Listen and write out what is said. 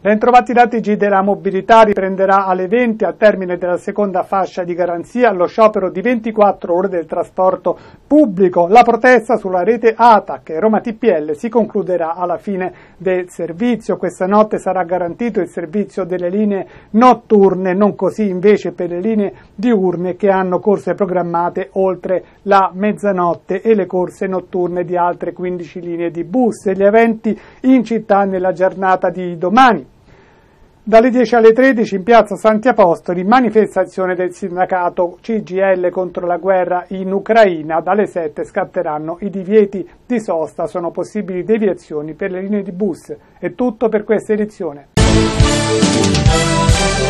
Bentrovati dati G della mobilità riprenderà alle 20 al termine della seconda fascia di garanzia lo sciopero di 24 ore del trasporto pubblico. La protesta sulla rete ATAC e Roma TPL si concluderà alla fine del servizio. Questa notte sarà garantito il servizio delle linee notturne, non così invece per le linee diurne che hanno corse programmate oltre la mezzanotte e le corse notturne di altre 15 linee di bus. E gli eventi in città nella giornata di domani. Dalle 10 alle 13 in piazza Santi Apostoli manifestazione del sindacato CGL contro la guerra in Ucraina. Dalle 7 scatteranno i divieti di sosta, sono possibili deviazioni per le linee di bus. È tutto per questa edizione.